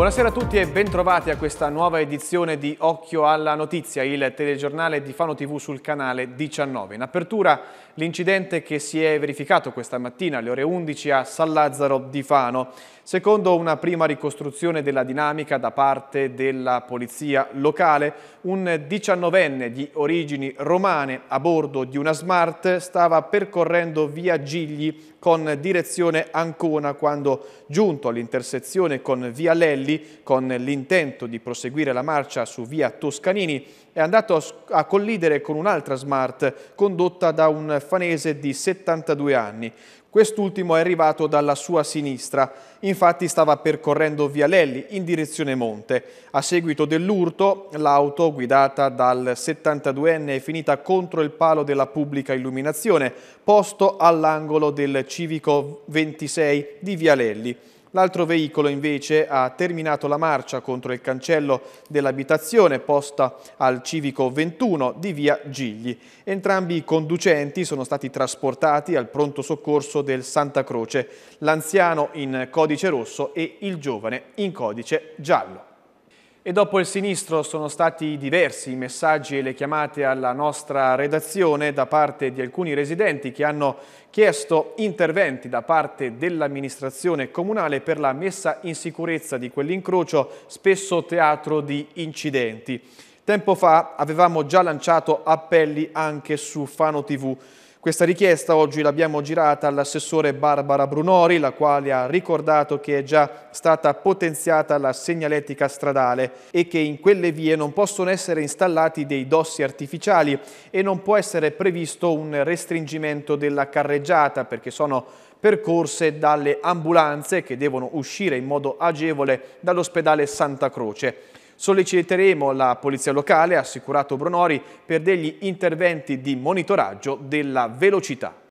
Buonasera a tutti e bentrovati a questa nuova edizione di Occhio alla Notizia, il telegiornale di Fano TV sul canale 19. In apertura l'incidente che si è verificato questa mattina alle ore 11 a San Lazzaro di Fano. Secondo una prima ricostruzione della dinamica da parte della polizia locale, un 19enne di origini romane a bordo di una Smart stava percorrendo via Gigli con direzione Ancona quando giunto all'intersezione con via Lelli Antonelli, con l'intento di proseguire la marcia su via Toscanini, è andato a collidere con un'altra Smart condotta da un fanese di 72 anni. Quest'ultimo è arrivato dalla sua sinistra, infatti stava percorrendo Via Lelli in direzione Monte. A seguito dell'urto, l'auto guidata dal 72enne è finita contro il palo della pubblica illuminazione, posto all'angolo del civico 26 di Via Lelli. L'altro veicolo invece ha terminato la marcia contro il cancello dell'abitazione posta al civico 21 di via Gigli. Entrambi i conducenti sono stati trasportati al pronto soccorso del Santa Croce, l'anziano in codice rosso e il giovane in codice giallo. E dopo il sinistro sono stati diversi i messaggi e le chiamate alla nostra redazione da parte di alcuni residenti che hanno chiesto interventi da parte dell'amministrazione comunale per la messa in sicurezza di quell'incrocio, spesso teatro di incidenti. Tempo fa avevamo già lanciato appelli anche su Fano TV. Questa richiesta oggi l'abbiamo girata all'assessore Barbara Brunori, la quale ha ricordato che è già stata potenziata la segnaletica stradale e che in quelle vie non possono essere installati dei dossi artificiali e non può essere previsto un restringimento della carreggiata perché sono percorse dalle ambulanze che devono uscire in modo agevole dall'ospedale Santa Croce. Solleciteremo la polizia locale, ha assicurato Brunori, per degli interventi di monitoraggio della velocità.